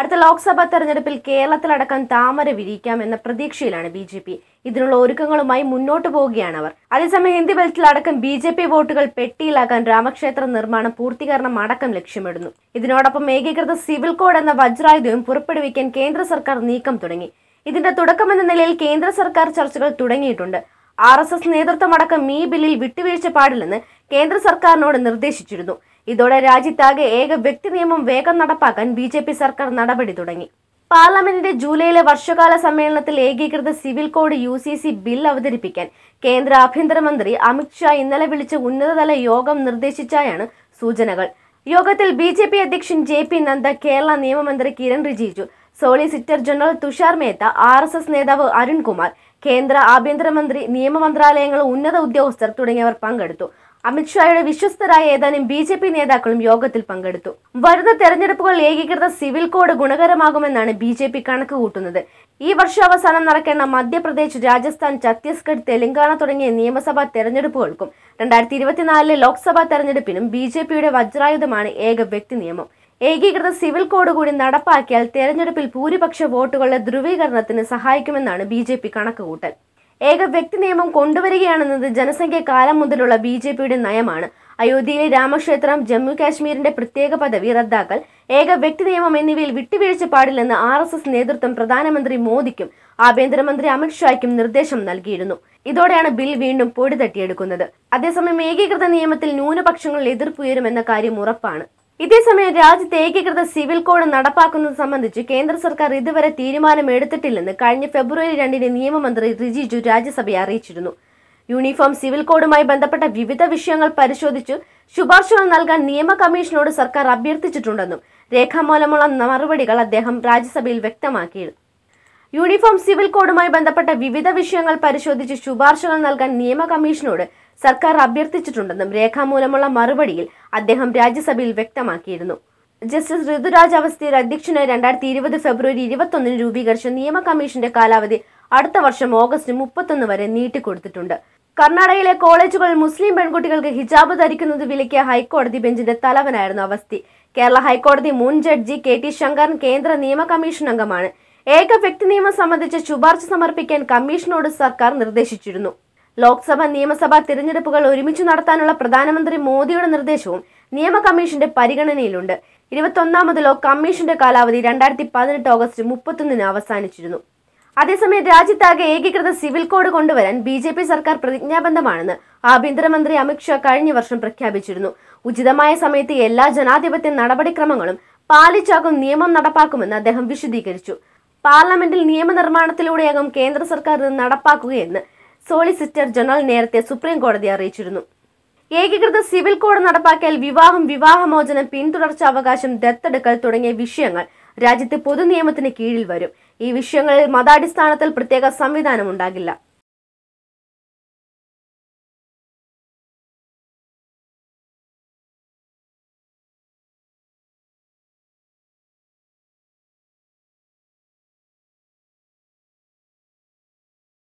അടുത്ത ലോക്സഭാ തെരഞ്ഞെടുപ്പിൽ കേരളത്തിലടക്കം താമര വിരിയിക്കാം എന്ന പ്രതീക്ഷയിലാണ് ബി ജെ പി ഇതിനുള്ള ഒരുക്കങ്ങളുമായി മുന്നോട്ട് പോവുകയാണ് അവർ അതേസമയം ഹിന്ദി ബെൽറ്റിലടക്കം ബി ജെ പി വോട്ടുകൾ പെട്ടിയിലാക്കാൻ രാമക്ഷേത്ര നിർമ്മാണം പൂർത്തീകരണം അടക്കം ലക്ഷ്യമിടുന്നു ഇതിനോടൊപ്പം ഏകീകൃത സിവിൽ കോഡ് എന്ന വജ്രായുധവും പുറപ്പെടുവിക്കാൻ കേന്ദ്ര സർക്കാർ നീക്കം തുടങ്ങി ഇതിന്റെ തുടക്കമെന്ന നിലയിൽ കേന്ദ്ര സർക്കാർ ചർച്ചകൾ തുടങ്ങിയിട്ടുണ്ട് ആർ എസ് എസ് നേതൃത്വമടക്കം ഈ ബില്ലിൽ വിട്ടുവീഴ്ച പാടില്ലെന്ന് കേന്ദ്ര സർക്കാരിനോട് നിർദ്ദേശിച്ചിരുന്നു ഇതോടെ രാജ്യത്താകെ ഏക വ്യക്തി നിയമം വേഗം നടപ്പാക്കാൻ ബി ജെ പി സർക്കാർ നടപടി തുടങ്ങി പാർലമെന്റിന്റെ ജൂലൈയിലെ വർഷകാല സമ്മേളനത്തിൽ ഏകീകൃത civil code U C C bill അവതരിപ്പിക്കാൻ കേന്ദ്ര ആഭ്യന്തരമന്ത്രി അമിത്ഷാ ഇന്നലെ വിളിച്ച ഉന്നതതല യോഗം നിർദ്ദേശിച്ചായാണ് സൂചനകൾ യോഗത്തിൽ ബി ജെ പി അധ്യക്ഷൻ ജെ പി നദ്ദ കേരള നിയമമന്ത്രി Kiran Rijiju solicitor general Tushar Mehta R S S നേതാവ് അരുൺകുമാർ കേന്ദ്ര ആഭ്യന്തരമന്ത്രി നിയമ മന്ത്രാലയങ്ങൾ ഉന്നത ഉദ്യോഗസ്ഥർ തുടങ്ങിയവർ പങ്കെടുത്തു അമിത്ഷായുടെ വിശ്വസ്തരായ ഏതാനും ബി ജെ പി നേതാക്കളും യോഗത്തിൽ പങ്കെടുത്തു വരുന്ന തെരഞ്ഞെടുപ്പുകൾ ഏകീകൃത സിവിൽ കോഡ് ഗുണകരമാകുമെന്നാണ് ബി ജെ പി കണക്ക് കൂട്ടുന്നത് ഈ വർഷാവസാനം നടക്കേണ്ട മധ്യപ്രദേശ് രാജസ്ഥാൻ ഛത്തീസ്ഗഡ് തെലങ്കാന തുടങ്ങിയ നിയമസഭാ തെരഞ്ഞെടുപ്പുകൾക്കും രണ്ടായിരത്തി ഇരുപത്തിനാലിലെ ലോക്സഭാ തെരഞ്ഞെടുപ്പിനും ബി ജെ പിയുടെ വജ്രായുധമാണ് ഏക വ്യക്തി നിയമം ഏകീകൃത സിവിൽ കോഡ് കൂടി നടപ്പാക്കിയാൽ തെരഞ്ഞെടുപ്പിൽ ഭൂരിപക്ഷ വോട്ടുകളുടെ ധ്രുവീകരണത്തിന് സഹായിക്കുമെന്നാണ് ബി ജെ പി കണക്കുകൂട്ടൽ ഏക വ്യക്തി നിയമം കൊണ്ടുവരികയാണെന്നത് ജനസംഖ്യ കാലം മുതലുള്ള ബി ജെ പിയുടെ നയമാണ് അയോധ്യയിലെ രാമക്ഷേത്രം ജമ്മു കാശ്മീരിന്റെ പ്രത്യേക പദവി റദ്ദാക്കൽ ഏക വ്യക്തി നിയമം എന്നിവയിൽ വിട്ടുവീഴ്ച പാടില്ലെന്ന് ആർ എസ് എസ് നേതൃത്വം പ്രധാനമന്ത്രി മോദിക്കും ആഭ്യന്തരമന്ത്രി അമിത്ഷായ്ക്കും നിർദ്ദേശം നൽകിയിരുന്നു ഇതോടെയാണ് ബിൽ വീണ്ടും പൊടി അതേസമയം ഏകീകൃത നിയമത്തിൽ ന്യൂനപക്ഷങ്ങളിൽ എതിർപ്പുയരുമെന്ന കാര്യം ഉറപ്പാണ് ഇതേസമയം രാജ്യത്തെ ഏകീകൃത സിവിൽ കോഡ് നടപ്പാക്കുന്നത് സംബന്ധിച്ച് കേന്ദ്ര സർക്കാർ ഇതുവരെ തീരുമാനം എടുത്തിട്ടില്ലെന്ന് കഴിഞ്ഞ ഫെബ്രുവരി രണ്ടിന് നിയമമന്ത്രി റിജിജു രാജ്യസഭയെ അറിയിച്ചിരുന്നു യൂണിഫോം സിവിൽ കോഡുമായി ബന്ധപ്പെട്ട വിവിധ വിഷയങ്ങൾ പരിശോധിച്ചു ശുപാർശകൾ നൽകാൻ നിയമ കമ്മീഷനോട് സർക്കാർ അഭ്യർത്ഥിച്ചിട്ടുണ്ടെന്നും രേഖാമൂലമുള്ള മറുപടികൾ അദ്ദേഹം രാജ്യസഭയിൽ വ്യക്തമാക്കി യൂണിഫോം സിവിൽ കോഡുമായി ബന്ധപ്പെട്ട വിവിധ വിഷയങ്ങൾ പരിശോധിച്ച് ശുപാർശകൾ നൽകാൻ നിയമ കമ്മീഷനോട് സർക്കാർ അഭ്യർത്ഥിച്ചിട്ടുണ്ടെന്നും രേഖാമൂലമുള്ള മറുപടിയിൽ അദ്ദേഹം രാജ്യസഭയിൽ വ്യക്തമാക്കിയിരുന്നു ജസ്റ്റിസ് ഋതുരാജ് അവസ്ഥയിൽ അധ്യക്ഷനായി രണ്ടായിരത്തി ഇരുപത് ഫെബ്രുവരി ഇരുപത്തൊന്നിന് രൂപീകരിച്ച നിയമ കമ്മീഷന്റെ കാലാവധി അടുത്ത വർഷം ഓഗസ്റ്റ് മുപ്പത്തൊന്ന് വരെ നീട്ടിക്കൊടുത്തിട്ടുണ്ട് കർണാടകയിലെ കോളേജുകളിൽ മുസ്ലിം പെൺകുട്ടികൾക്ക് ഹിജാബ് ധരിക്കുന്നത് വിലക്കിയ ഹൈക്കോടതി ബെഞ്ചിന്റെ തലവനായിരുന്നു അവസ്ഥി കേരള ഹൈക്കോടതി മുൻ ജഡ്ജി കെ ടി ശങ്കർ കേന്ദ്ര നിയമ കമ്മീഷൻ അംഗമാണ് ഏക വ്യക്തി നിയമം സംബന്ധിച്ച് ശുപാർശ സമർപ്പിക്കാൻ കമ്മീഷനോട് സർക്കാർ നിർദ്ദേശിച്ചിരുന്നു ലോക്സഭ നിയമസഭാ തിരഞ്ഞെടുപ്പുകൾ ഒരുമിച്ച് നടത്താനുള്ള പ്രധാനമന്ത്രി മോദിയുടെ നിർദ്ദേശവും നിയമ കമ്മീഷന്റെ പരിഗണനയിലുണ്ട് ഇരുപത്തൊന്നാമതിലോ കമ്മീഷന്റെ കാലാവധി രണ്ടായിരത്തി പതിനെട്ട് ഓഗസ്റ്റ് മുപ്പത്തൊന്നിന് അവസാനിച്ചിരുന്നു അതേസമയം രാജ്യത്താകെ ഏകീകൃത സിവിൽ കോഡ് കൊണ്ടുവരാൻ ബി ജെ പി സർക്കാർ പ്രതിജ്ഞാബദ്ധമാണെന്ന് ആഭ്യന്തരമന്ത്രി അമിത്ഷാ കഴിഞ്ഞ വർഷം പ്രഖ്യാപിച്ചിരുന്നു ഉചിതമായ സമയത്ത് എല്ലാ ജനാധിപത്യ നടപടിക്രമങ്ങളും പാലിച്ചാകും നിയമം നടപ്പാക്കുമെന്ന് അദ്ദേഹം വിശദീകരിച്ചു പാർലമെന്റിൽ നിയമനിർമ്മാണത്തിലൂടെയാകും കേന്ദ്ര സർക്കാർ ഇത് നടപ്പാക്കുകയെന്ന് സോളിസിറ്റർ ജനറൽ നേരത്തെ സുപ്രീം കോടതിയെ അറിയിച്ചിരുന്നു ഏകീകൃത സിവിൽ കോഡ് നടപ്പാക്കിയാൽ വിവാഹം വിവാഹമോചനം പിന്തുടർച്ച അവകാശം ദത്തെടുക്കൽ തുടങ്ങിയ വിഷയങ്ങൾ രാജ്യത്തെ പൊതുനിയമത്തിന് കീഴിൽ വരും ഈ വിഷയങ്ങളിൽ മതാടിസ്ഥാനത്തിൽ പ്രത്യേക സംവിധാനം ഉണ്ടാകില്ല